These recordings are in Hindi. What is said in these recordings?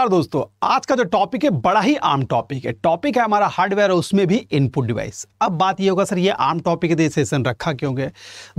नमस्कार दोस्तों आज का जो टॉपिक है बड़ा ही आम टॉपिक है टॉपिक है हमारा हार्डवेयर और उसमें भी इनपुट डिवाइस अब बात ये होगा सर ये आम टॉपिक है सेशन रखा क्यों गए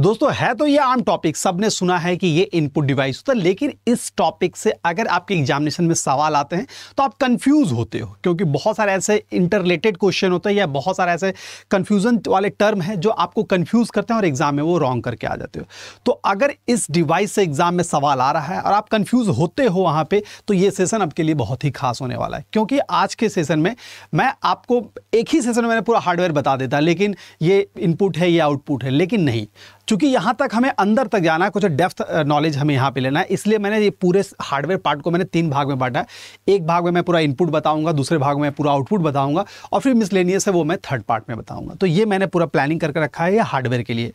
दोस्तों है तो ये आम टॉपिक सबने सुना है कि ये इनपुट डिवाइस होता है लेकिन इस टॉपिक से अगर आपके एग्जामिनेशन में सवाल आते हैं तो आप कन्फ्यूज होते हो क्योंकि बहुत सारे ऐसे इंटरलेटेड क्वेश्चन होते हैं या बहुत सारे ऐसे कन्फ्यूजन वाले टर्म हैं जो आपको कन्फ्यूज करते हैं और एग्जाम में वो रॉन्ग करके आ जाते हो तो अगर इस डिवाइस से एग्जाम में सवाल आ रहा है और आप कन्फ्यूज होते हो वहाँ पर तो ये सेशन आपके लिए लिए बहुत ही खास होने वाला है क्योंकि आज के सेशन में मैं आपको एक ही सेशन में मैंने पूरा हार्डवेयर बता देता लेकिन ये इनपुट है ये आउटपुट है लेकिन नहीं चूंकि यहाँ तक हमें अंदर तक जाना है कुछ डेफ्थ नॉलेज हमें यहाँ पे लेना है इसलिए मैंने ये पूरे हार्डवेयर पार्ट को मैंने तीन भाग में बांटा है एक भाग में मैं पूरा इनपुट बताऊँगा दूसरे भाग में पूरा आउटपुट बताऊँगा और फिर मिसलेनियस है वो मैं थर्ड पार्ट में बताऊँगा तो ये मैंने पूरा प्लानिंग करके रखा है ये हार्डवेयर के लिए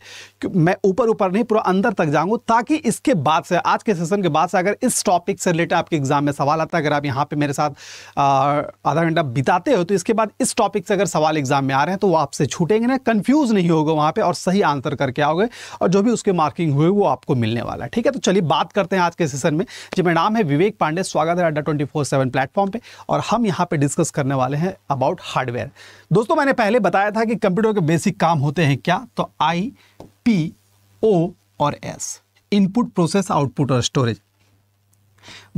मैं ऊपर ऊपर नहीं पूरा अंदर तक जाऊँगा ताकि इसके बाद से आज के सेशन के बाद से अगर इस टॉपिक से रिलेटेड आपके एग्जाम में सवाल आता है अगर आप यहाँ पर मेरे साथ आधा घंटा बिताते हो तो इसके बाद इस टॉपिक से अगर सवाल एग्जाम में आ रहे हैं तो वो आपसे छूटेंगे ना कन्फ्यूज़ नहीं होगा वहाँ पर और सही आंसर करके आओगे और जो भी उसके मार्किंग हुए वो आपको मिलने वाला है ठीक है तो चलिए बात करते हैं आज के सेशन में जी मेरा नाम है विवेक पांडे स्वागत है अड्डा ट्वेंटी फोर सेवन प्लेटफॉर्म पर और हम यहाँ पर डिस्कस करने वाले हैं अबाउट हार्डवेयर दोस्तों मैंने पहले बताया था कि कंप्यूटर के बेसिक काम होते हैं क्या तो आई पी ओ और एस इनपुट प्रोसेस आउटपुट और स्टोरेज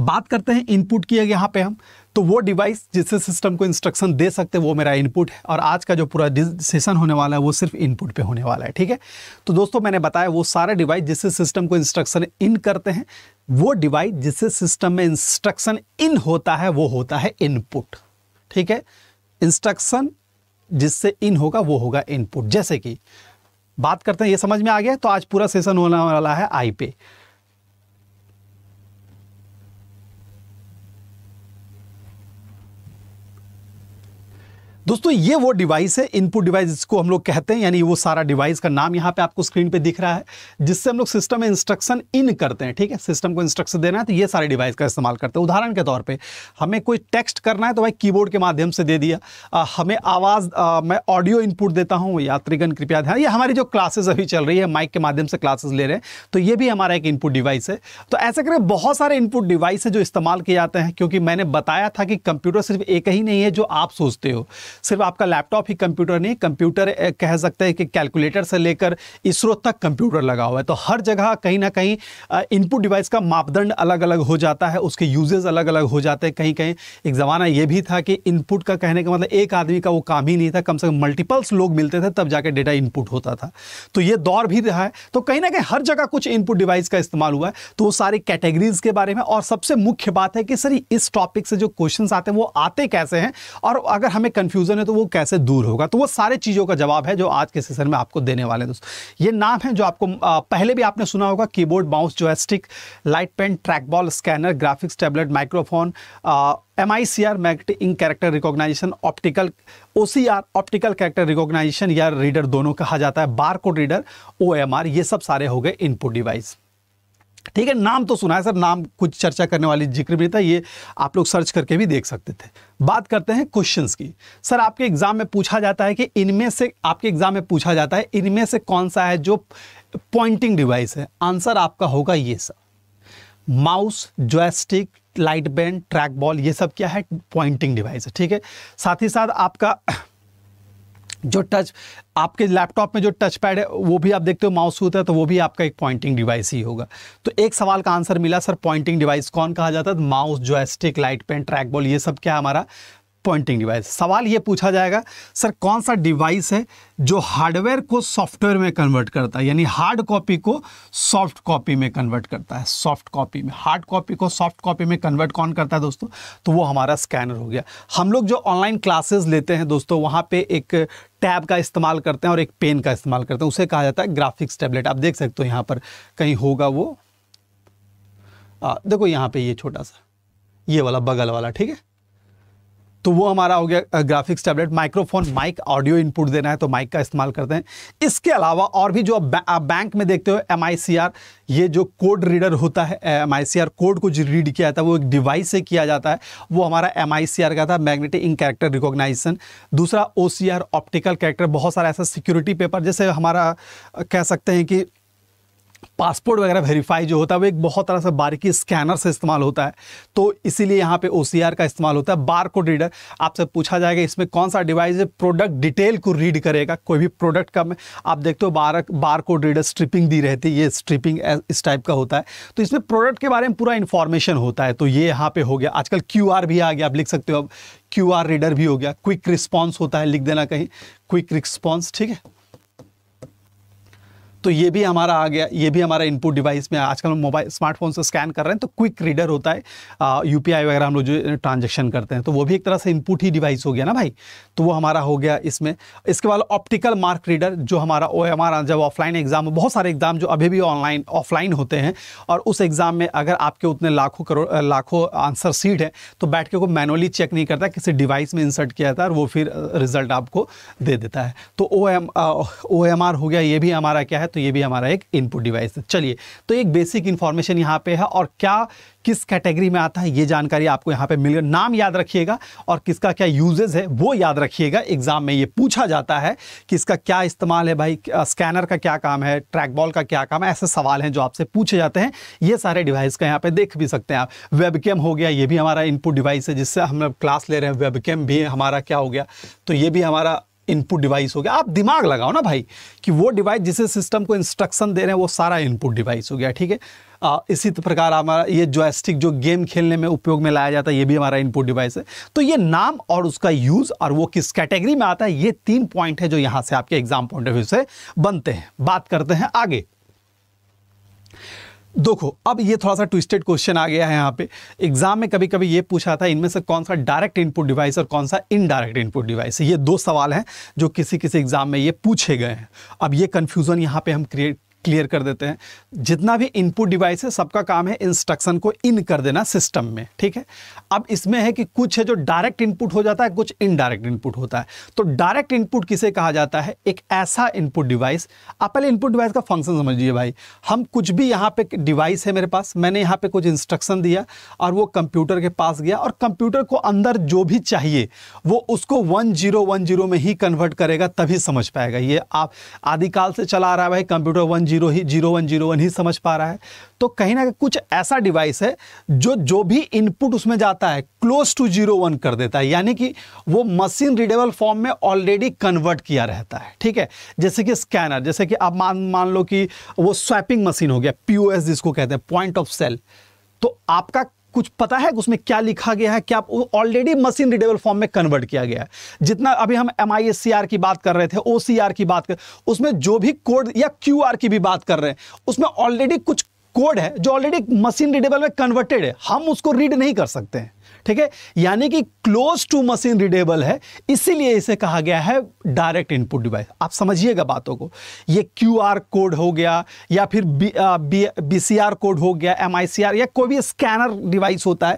बात करते हैं इनपुट की यहाँ पे हम तो वो डिवाइस जिससे सिस्टम को इंस्ट्रक्शन दे सकते हैं वो मेरा इनपुट है और आज का जो पूरा सेशन होने वाला है वो सिर्फ इनपुट पे होने वाला है ठीक है तो दोस्तों मैंने बताया वो सारे डिवाइस जिससे सिस्टम को इंस्ट्रक्शन इन करते हैं वो डिवाइस जिससे सिस्टम में इंस्ट्रक्शन इन होता है वो होता है इनपुट ठीक है इंस्ट्रक्शन जिससे इन होगा वो होगा इनपुट जैसे कि बात करते हैं ये समझ में आ गया तो आज पूरा सेशन होने वाला है आई पे दोस्तों ये वो डिवाइस है इनपुट डिवाइस जिसको हम लोग कहते हैं यानी वो सारा डिवाइस का नाम यहाँ पे आपको स्क्रीन पे दिख रहा है जिससे हम लोग सिस्टम में इंस्ट्रक्शन इन करते हैं ठीक है सिस्टम को इंस्ट्रक्शन देना है तो ये सारे डिवाइस का इस्तेमाल करते हैं उदाहरण के तौर पर हमें कोई टेक्स्ट करना है तो भाई की के माध्यम से दे दिया आ, हमें आवाज़ मैं ऑडियो इनपुट देता हूँ यात्रीगण कृपया ध्यान ये हमारी जो क्लासेज अभी चल रही है माइक के माध्यम से क्लासेज ले रहे हैं तो ये भी हमारा एक इनपुट डिवाइस है तो ऐसे करें बहुत सारे इनपुट डिवाइस है जो इस्तेमाल किए जाते हैं क्योंकि मैंने बताया था कि कंप्यूटर सिर्फ एक ही नहीं है जो आप सोचते हो सिर्फ आपका लैपटॉप ही कंप्यूटर नहीं कंप्यूटर कह सकते हैं कि कैलकुलेटर से लेकर इसरो तक कंप्यूटर लगा हुआ है तो हर जगह कहीं ना कहीं इनपुट डिवाइस का मापदंड अलग अलग हो जाता है उसके यूजेज अलग अलग हो जाते हैं कहीं कहीं एक ज़माना ये भी था कि इनपुट का कहने का मतलब एक आदमी का वो काम ही नहीं था कम से कम मल्टीपल्स लोग मिलते थे तब जाके डेटा इनपुट होता था तो ये दौर भी रहा है तो कहीं ना कहीं हर जगह कुछ इनपुट डिवाइस का इस्तेमाल हुआ है तो वो सारी कैटेगरीज के बारे में और सबसे मुख्य बात है कि सर इस टॉपिक से जो क्वेश्चन आते हैं वो आते कैसे हैं और अगर हमें कन्फ्यूजन है तो वो कैसे दूर होगा तो वो सारे चीज़ों का जवाब है जो आज के सेशन में आपको देने वाले हैं दोस्तों ये नाम है जो आपको पहले भी आपने सुना होगा keyboard mouse joystick light pen track ball scanner graphics tablet microphone M I C R magnetic ink character recognition optical O C R optical character recognition या रीडर दोनों कहा जाता है bar code reader O M R ये सब सारे हो गए इनपुट डिवाइस ठीक है नाम तो सुना है सर नाम कुछ चर्चा करने वाली जिक्र भी था ये आप लोग सर्च करके भी देख सकते थे बात करते हैं क्वेश्चंस की सर आपके एग्जाम में पूछा जाता है कि इनमें से आपके एग्जाम में पूछा जाता है इनमें से कौन सा है जो पॉइंटिंग डिवाइस है आंसर आपका होगा ये sir mouse joystick light band track ball ये सब क्या है पॉइंटिंग डिवाइस है ठीक है साथ ही साथ आपका जो टच आपके लैपटॉप में जो टच पैड है वो भी आप देखते हो माउस होता है तो वो भी आपका एक पॉइंटिंग डिवाइस ही होगा तो एक सवाल का आंसर मिला सर पॉइंटिंग डिवाइस कौन कहा जाता है mouse joystick light pen track ball ये सब क्या हमारा पॉइंटिंग डिवाइस सवाल ये पूछा जाएगा सर कौन सा डिवाइस है जो हार्डवेयर को सॉफ्टवेयर में कन्वर्ट करता है यानी हार्ड कॉपी को सॉफ्ट कॉपी में कन्वर्ट करता है सॉफ्ट कॉपी में हार्ड कॉपी को सॉफ्ट कॉपी में कन्वर्ट कौन करता है दोस्तों तो वो हमारा स्कैनर हो गया हम लोग जो ऑनलाइन क्लासेस लेते हैं दोस्तों वहाँ पर एक टैब का इस्तेमाल करते हैं और एक पेन का इस्तेमाल करते हैं उसे कहा जाता है ग्राफिक्स टैबलेट आप देख सकते हो यहाँ पर कहीं होगा वो आ, देखो यहाँ पर ये छोटा सा ये वाला बगल वाला ठीक है तो वो हमारा हो गया graphics tablet microphone mic audio input देना है तो माइक का इस्तेमाल करते हैं इसके अलावा और भी जो आप, बै, आप बैंक में देखते हो एम ये जो कोड रीडर होता है एम कोड को जो रीड किया जाता है वो एक डिवाइस से किया जाता है वो हमारा एम का था मैग्नेटिक इन कैरेक्टर रिकोगनाइजेशन दूसरा ओ ऑप्टिकल कैरेक्टर बहुत सारा ऐसा सिक्योरिटी पेपर जैसे हमारा कह सकते हैं कि पासपोर्ट वगैरह वेरीफाई जो होता है वो एक बहुत तरह से बारीकी स्कैनर से इस्तेमाल होता है तो इसीलिए यहाँ पे ओ का इस्तेमाल होता है बार कोड रीडर आपसे पूछा जाएगा इसमें कौन सा डिवाइस प्रोडक्ट डिटेल को रीड करेगा कोई भी प्रोडक्ट का आप देखते हो बार बार कोड रीडर स्ट्रिपिंग दी रहती है ये स्ट्रिपिंग इस टाइप का होता है तो इसमें प्रोडक्ट के बारे में पूरा इन्फॉर्मेशन होता है तो ये यहाँ पर हो गया आजकल क्यू भी आ गया आप लिख सकते हो अब क्यू रीडर भी हो गया क्विक रिस्पॉन्स होता है लिख देना कहीं क्विक रिस्पॉन्स ठीक है तो ये भी हमारा आ गया ये भी हमारा इनपुट डिवाइस में आजकल हम मोबाइल स्मार्टफोन से स्कैन कर रहे हैं तो क्विक रीडर होता है यू वगैरह हम लोग जो ट्रांजेक्शन करते हैं तो वो भी एक तरह से इनपुट ही डिवाइस हो गया ना भाई तो वो हमारा हो गया इसमें इसके बाद ऑप्टिकल मार्क रीडर जो हमारा ओ जब ऑफलाइन एग्जाम बहुत सारे एग्जाम जो अभी भी ऑनलाइन ऑफलाइन होते हैं और उस एग्ज़ाम में अगर आपके उतने लाखों करोड़ लाखों आंसर सीट है तो बैठ के को मैनुअली चेक नहीं करता किसी डिवाइस में इंसर्ट किया जाता है और वो फिर रिजल्ट आपको दे देता है तो ओ एम हो गया ये भी हमारा क्या है तो तो ये भी हमारा एक इनपुट डिवाइस है चलिए तो एक बेसिक इन्फॉर्मेशन यहाँ पे है और क्या किस कैटेगरी में आता है ये जानकारी आपको यहाँ पे मिल गया नाम याद रखिएगा और किसका क्या यूजेज है वो याद रखिएगा एग्जाम में ये पूछा जाता है कि इसका क्या इस्तेमाल है भाई स्कैनर का क्या काम है ट्रैक बॉल का क्या काम है ऐसे सवाल हैं जो आपसे पूछे जाते हैं ये सारे डिवाइस का यहाँ पर देख भी सकते हैं आप वेबकेम हो गया ये भी हमारा इनपुट डिवाइस है जिससे हम क्लास ले रहे हैं वेबकेम भी हमारा क्या हो गया तो ये भी हमारा इनपुट डिवाइस हो गया आप दिमाग लगाओ ना भाई कि वो डिवाइस जिसे सिस्टम को इंस्ट्रक्शन दे रहे हैं वो सारा इनपुट डिवाइस हो गया ठीक है आ, इसी प्रकार हमारा ये जॉयस्टिक जो गेम खेलने में उपयोग में लाया जाता है ये भी हमारा इनपुट डिवाइस है तो ये नाम और उसका यूज़ और वो किस कैटेगरी में आता है ये तीन पॉइंट है जो यहाँ से आपके एग्जाम पॉइंट ऑफ व्यू से बनते हैं बात करते हैं आगे देखो अब ये थोड़ा सा ट्विस्टेड क्वेश्चन आ गया है यहाँ पे एग्जाम में कभी कभी ये पूछा था इनमें से कौन सा डायरेक्ट इनपुट डिवाइस और कौन सा इनडायरेक्ट इनपुट डिवाइस ये दो सवाल हैं जो किसी किसी एग्जाम में ये पूछे गए हैं अब ये कन्फ्यूज़न यहाँ पे हम क्रिएट क्लियर कर देते हैं जितना भी इनपुट डिवाइस है सबका काम है इंस्ट्रक्शन को इन कर देना सिस्टम में ठीक है अब इसमें है कि कुछ है जो डायरेक्ट इनपुट हो जाता है कुछ इनडायरेक्ट इनपुट होता है तो डायरेक्ट इनपुट किसे कहा जाता है एक ऐसा इनपुट डिवाइस आप पहले इनपुट डिवाइस का फंक्शन समझिए भाई हम कुछ भी यहाँ पे डिवाइस है मेरे पास मैंने यहाँ पे कुछ इंस्ट्रक्शन दिया और वो कंप्यूटर के पास गया और कंप्यूटर को अंदर जो भी चाहिए वो उसको वन जीरो वन जीरो में ही कन्वर्ट करेगा तभी समझ पाएगा ये आप आदिकाल से चला आ रहा है भाई कंप्यूटर वन जीरो ही जीरो वन जीरो वन ही समझ पा रहा है तो कहीं ना कहीं कुछ ऐसा डिवाइस है जो जो भी इनपुट उसमें जाता है क्लोज टू जीरो वन कर देता है यानी कि वो मशीन रीडेबल फॉर्म में ऑलरेडी कन्वर्ट किया रहता है ठीक है जैसे कि स्कैनर जैसे कि आप मान मान लो कि वो स्वैपिंग मशीन हो गया पी जिसको कहते हैं पॉइंट ऑफ सेल तो आपका कुछ पता है उसमें क्या लिखा गया है क्या ऑलरेडी मशीन रीडेबल फॉर्म में कन्वर्ट किया गया है जितना अभी हम एम की बात कर रहे थे ओ की बात कर उसमें जो भी कोड या क्यू की भी बात कर रहे हैं उसमें ऑलरेडी कुछ कोड है जो ऑलरेडी मशीन रीडेबल में कन्वर्टेड है हम उसको रीड नहीं कर सकते हैं ठीक है यानी कि क्लोज टू मशीन रीडेबल है इसीलिए इसे कहा गया है डायरेक्ट इनपुट डिवाइस आप समझिएगा बातों को ये क्यू कोड हो गया या फिर बी सी कोड हो गया एम या कोई भी स्कैनर डिवाइस होता है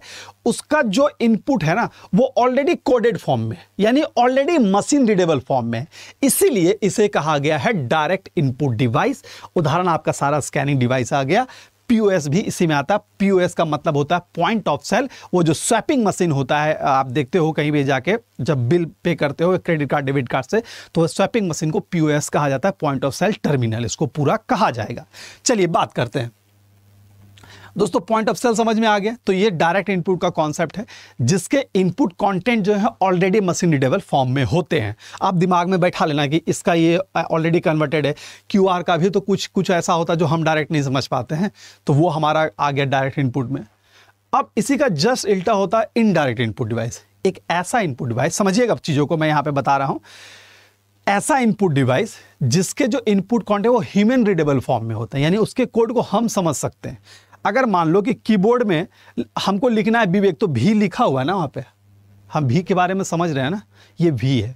उसका जो इनपुट है ना वो ऑलरेडी कोडेड फॉर्म में यानी ऑलरेडी मशीन रीडेबल फॉर्म में इसीलिए इसे कहा गया है डायरेक्ट इनपुट डिवाइस उदाहरण आपका सारा स्कैनिंग डिवाइस आ गया पीओएस भी इसी में आता है पीओएस का मतलब होता है पॉइंट ऑफ सेल वो जो स्वैपिंग मशीन होता है आप देखते हो कहीं भी जाके जब बिल पे करते हो क्रेडिट कार्ड डेबिट कार्ड से तो स्वैपिंग मशीन को पीओएस कहा जाता है पॉइंट ऑफ सेल टर्मिनल इसको पूरा कहा जाएगा चलिए बात करते हैं दोस्तों पॉइंट ऑफ सेल समझ में आ गया तो ये डायरेक्ट इनपुट का कॉन्सेप्ट है जिसके इनपुट कॉन्टेंट जो है ऑलरेडी मशीन रिडेबल फॉर्म में होते हैं आप दिमाग में बैठा लेना कि इसका ये ऑलरेडी कन्वर्टेड है क्यू का भी तो कुछ कुछ ऐसा होता है जो हम डायरेक्ट नहीं समझ पाते हैं तो वो हमारा आ गया डायरेक्ट इनपुट में अब इसी का जस्ट उल्टा होता है इनडायरेक्ट इनपुट डिवाइस एक ऐसा इनपुट डिवाइस समझिएगा चीज़ों को मैं यहाँ पे बता रहा हूं ऐसा इनपुट डिवाइस जिसके जो इनपुट कॉन्ट है वो ह्यूमन रीडेबल फॉर्म में होते हैं यानी उसके कोड को हम समझ सकते हैं अगर मान लो कि कीबोर्ड में हमको लिखना है विवेक तो भी लिखा हुआ है ना वहाँ पे हम भी के बारे में समझ रहे हैं ना ये भी है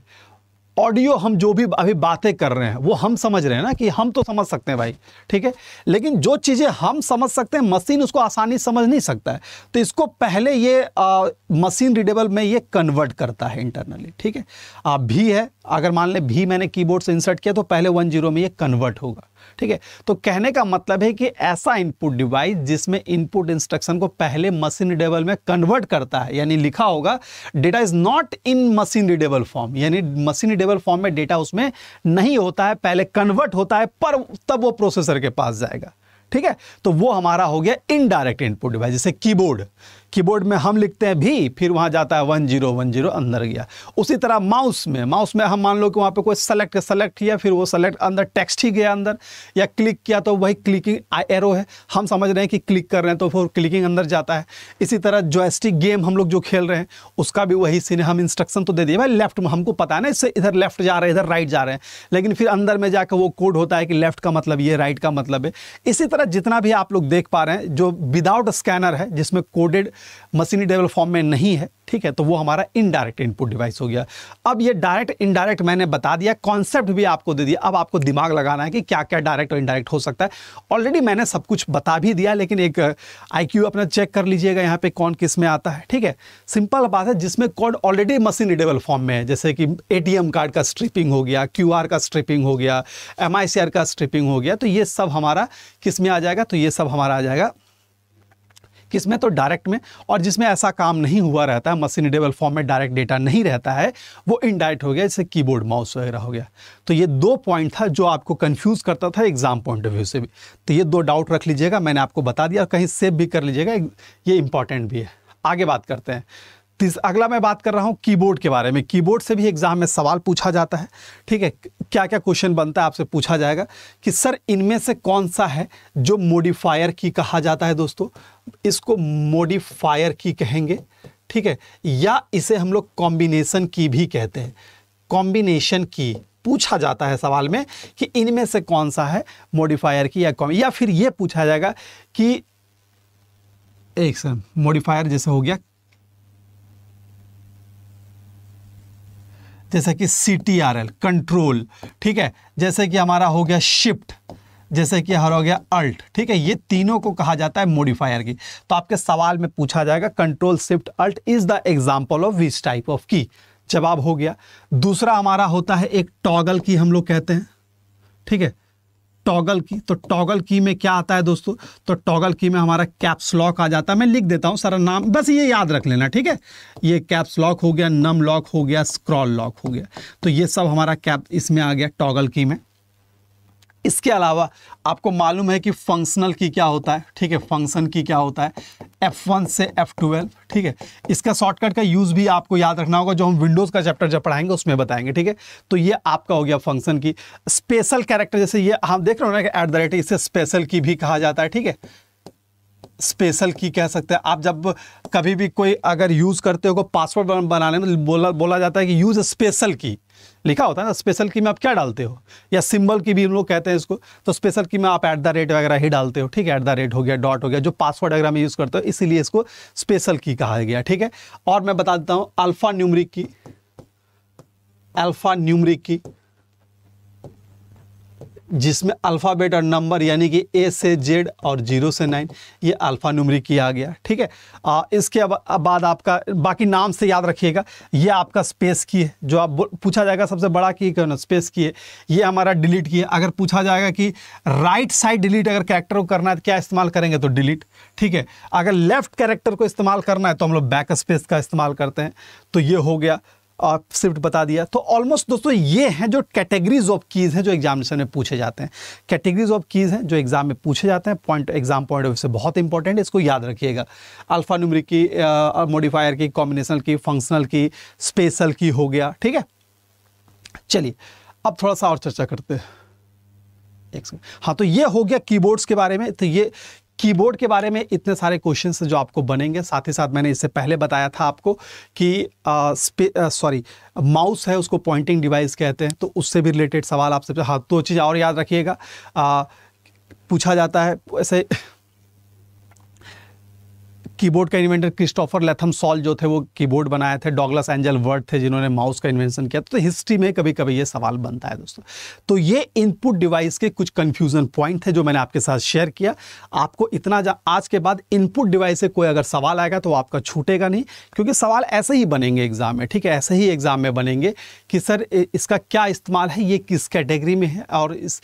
ऑडियो हम जो भी अभी बातें कर रहे हैं वो हम समझ रहे हैं ना कि हम तो समझ सकते हैं भाई ठीक है लेकिन जो चीज़ें हम समझ सकते हैं मशीन उसको आसानी समझ नहीं सकता है तो इसको पहले ये मशीन रीडेबल में ये कन्वर्ट करता है इंटरनली ठीक है आप भी है अगर मान लें भी मैंने कीबोर्ड से इंसर्ट किया तो पहले वन जीरो में ये कन्वर्ट होगा ठीक है तो कहने का मतलब है कि ऐसा इनपुट डिवाइस जिसमें इनपुट इंस्ट्रक्शन को पहले मशीन रिडेबल में कन्वर्ट करता है यानी लिखा होगा data is not in machine readable form यानी मशीन रिडेबल फॉर्म में डेटा उसमें नहीं होता है पहले कन्वर्ट होता है पर तब वो प्रोसेसर के पास जाएगा ठीक है तो वो हमारा हो गया इनडायरेक्ट इनपुट डिवाइस जैसे कीबोर्ड कीबोर्ड में हम लिखते हैं भी फिर वहाँ जाता है वन जीरो वन जीरो अंदर गया उसी तरह माउस में माउस में हम मान लो कि वहाँ पे कोई सेलेक्ट सेलेक्ट किया फिर वो सेलेक्ट अंदर टेक्स्ट ही गया अंदर या क्लिक किया तो वही क्लिकिंग एरो है हम समझ रहे हैं कि क्लिक कर रहे हैं तो फिर क्लिकिंग अंदर जाता है इसी तरह जॉयस्टिक गेम हम लोग जो खेल रहे हैं उसका भी वही सीन हम इंस्ट्रक्शन तो दे दिए भाई लेफ्ट में हमको पता है ना इससे इधर लेफ्ट जा रहे हैं इधर राइट जा रहे हैं लेकिन फिर अंदर में जाकर वो कोड होता है कि लेफ्ट का मतलब ये राइट का मतलब है इसी तरह जितना भी आप लोग देख पा रहे हैं जो विदाउट स्कैनर है जिसमें कोडेड मशीनी डेवल फॉर्म में नहीं है ठीक है तो वो हमारा इनडायरेक्ट इनपुट डिवाइस हो गया अब ये डायरेक्ट इनडायरेक्ट मैंने बता दिया कॉन्सेप्ट भी आपको दे दिया अब आपको दिमाग लगाना है कि क्या क्या डायरेक्ट और इनडायरेक्ट हो सकता है ऑलरेडी मैंने सब कुछ बता भी दिया लेकिन एक आई uh, अपना चेक कर लीजिएगा यहाँ पे कौन किस में आता है ठीक है सिंपल बात है जिसमें code already machine readable form में है जैसे कि ए कार्ड का स्ट्रिपिंग हो गया क्यू का स्ट्रिपिंग हो गया एम का स्ट्रिपिंग हो गया तो ये सब हमारा किस में आ जाएगा तो ये सब हमारा आ जाएगा किसमें तो डायरेक्ट में और जिसमें ऐसा काम नहीं हुआ रहता है मशीन डेबल फॉर्म में डायरेक्ट डेटा नहीं रहता है वो इनडायरेक्ट हो गया जैसे कीबोर्ड माउस वगैरह हो गया तो ये दो पॉइंट था जो आपको कन्फ्यूज़ करता था एग्ज़ाम पॉइंट ऑफ व्यू से भी तो ये दो डाउट रख लीजिएगा मैंने आपको बता दिया कहीं सेव भी कर लीजिएगा ये इंपॉर्टेंट भी है आगे बात करते हैं अगला मैं बात कर रहा हूँ कीबोर्ड के बारे में कीबोर्ड से भी एग्जाम में सवाल पूछा जाता है ठीक है क्या क्या क्वेश्चन बनता है आपसे पूछा जाएगा कि सर इनमें से कौन सा है जो मोडिफायर की कहा जाता है दोस्तों इसको मोडिफायर की कहेंगे ठीक है या इसे हम लोग कॉम्बिनेशन की भी कहते हैं कॉम्बिनेशन की पूछा जाता है सवाल में कि इनमें से कौन सा है मोडिफायर की या कॉम या फिर ये पूछा जाएगा कि एक सर मोडिफायर जैसे हो गया जैसे कि C T R L control ठीक है जैसे कि हमारा हो गया शिफ्ट जैसे कि हमारा हो गया अल्ट ठीक है ये तीनों को कहा जाता है मोडिफायर की तो आपके सवाल में पूछा जाएगा control shift alt is the example of which type of key जवाब हो गया दूसरा हमारा होता है एक टॉगल की हम लोग कहते हैं ठीक है टॉगल की तो टॉगल की में क्या आता है दोस्तों तो टॉगल की में हमारा कैप्स लॉक आ जाता है मैं लिख देता हूँ सारा नाम बस ये याद रख लेना ठीक है ये कैप्स लॉक हो गया नम लॉक हो गया स्क्रॉल लॉक हो गया तो ये सब हमारा कैप इसमें आ गया टॉगल की में इसके अलावा आपको मालूम है कि फंक्शनल की क्या होता है ठीक है फंक्शन की क्या होता है F1 से F12 ठीक है इसका शॉर्टकट का यूज़ भी आपको याद रखना होगा जो हम विंडोज़ का चैप्टर जब पढ़ाएंगे उसमें बताएंगे ठीक है तो ये आपका हो गया फंक्शन की स्पेशल कैरेक्टर जैसे ये हम देख रहे हो ना कि एट द रेट इसे स्पेशल की भी कहा जाता है ठीक है स्पेशल की कह सकते हैं आप जब कभी भी कोई अगर यूज़ करते हो पासवर्ड तो बनाने में बोला बोला जाता है कि यूज़ स्पेशल की लिखा होता है ना स्पेशल की में आप क्या डालते हो या सिंबल की भी हम लोग कहते हैं इसको तो स्पेशल की में आप एट द रेट वगैरह ही डालते हो ठीक है एट द रेट हो गया डॉट हो गया जो पासवर्ड वगैरह में यूज़ करते हो इसीलिए इसको स्पेशल की कहा गया ठीक है और मैं बता देता हूँ alphanumeric key alphanumeric key जिसमें अल्फ़ाबेट और नंबर यानी कि ए से जेड और जीरो से नाइन ये अल्फ़ा नुमरी किया गया ठीक है आ, इसके अब, बाद आपका बाकी नाम से याद रखिएगा ये आपका स्पेस की है जो आप पूछा जाएगा सबसे बड़ा की है स्पेस की है ये हमारा डिलीट की है अगर पूछा जाएगा कि राइट साइड डिलीट अगर कैरेक्टर को करना है तो क्या इस्तेमाल करेंगे तो डिलीट ठीक है अगर लेफ्ट कैरेक्टर को इस्तेमाल करना है तो हम लोग बैक स्पेस का इस्तेमाल करते हैं तो ये हो गया शिफ्ट बता दिया तो ऑलमोस्ट दोस्तों ये हैं जो कैटेगरीज ऑफ कीज़ हैं जो एग्जामिनेशन में पूछे जाते हैं कैटेगरीज ऑफ कीज़ हैं जो एग्जाम में पूछे जाते हैं point exam point of view से बहुत इंपॉर्टेंट है इसको याद रखिएगा alphanumeric key modifier key combinational key functional key special key हो गया ठीक है चलिए अब थोड़ा सा और चर्चा करते हैं हाँ तो ये हो गया कीबोर्ड्स के बारे में तो ये कीबोर्ड के बारे में इतने सारे क्वेश्चंस जो आपको बनेंगे साथ ही साथ मैंने इससे पहले बताया था आपको कि सॉरी माउस है उसको पॉइंटिंग डिवाइस कहते हैं तो उससे भी रिलेटेड सवाल आपसे हाँ दो तो चीज़ और याद रखिएगा पूछा जाता है ऐसे कीबोर्ड का इन्वेंटर क्रिस्टोफर लेथम सॉल जो थे वो कीबोर्ड बनाए थे डॉगलस एंजल वर्ड थे जिन्होंने माउस का इन्वेंशन किया तो हिस्ट्री में कभी कभी ये सवाल बनता है दोस्तों तो ये इनपुट डिवाइस के कुछ कन्फ्यूजन पॉइंट थे जो मैंने आपके साथ शेयर किया आपको इतना आज के बाद इनपुट डिवाइस से कोई अगर सवाल आएगा तो आपका छूटेगा नहीं क्योंकि सवाल ऐसे ही बनेंगे एग्जाम में ठीक है ऐसे ही एग्जाम में बनेंगे कि सर इसका क्या इस्तेमाल है ये किस कैटेगरी में है और इस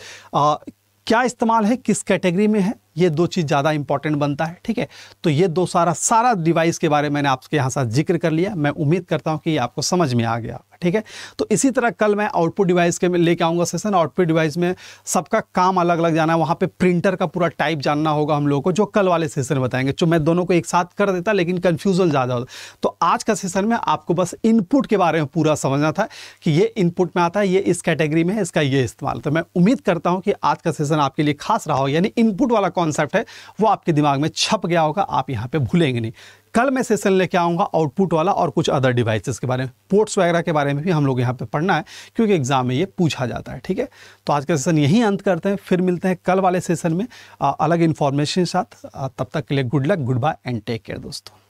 क्या इस्तेमाल है किस कैटेगरी में है ये दो चीज़ ज़्यादा इंपॉर्टेंट बनता है ठीक है तो ये दो सारा सारा डिवाइस के बारे में मैंने आपके यहाँ साथ जिक्र कर लिया मैं उम्मीद करता हूँ कि ये आपको समझ में आ गया ठीक है तो इसी तरह कल मैं आउटपुट डिवाइस के लेके आऊँगा सेशन आउटपुट डिवाइस में सबका काम अलग अलग जाना है वहाँ पर प्रिंटर का पूरा टाइप जानना होगा हम लोगों को जो कल वाले सेशन में बताएंगे जो मैं दोनों को एक साथ कर देता लेकिन कन्फ्यूजन ज़्यादा होता तो आज का सेशन में आपको बस इनपुट के बारे में पूरा समझना था कि ये इनपुट में आता है ये इस कैटेगरी में है इसका ये इस्तेमाल तो मैं उम्मीद करता हूँ कि आज का सेशन आपके लिए खास रहा हो यानी इनपुट वाला कॉन्सेप्ट है वो आपके दिमाग में छप गया होगा आप यहाँ पर भूलेंगे नहीं कल मैं सेशन लेके आऊँगा आउटपुट वाला और कुछ अदर डिवाइसेस के बारे में पोर्ट्स वगैरह के बारे में भी हम लोग यहाँ पे पढ़ना है क्योंकि एग्जाम में ये पूछा जाता है ठीक है तो आज का सेशन यहीं अंत करते हैं फिर मिलते हैं कल वाले सेशन में अलग इन्फॉर्मेशन के साथ तब तक के लिए good luck goodbye and take care दोस्तों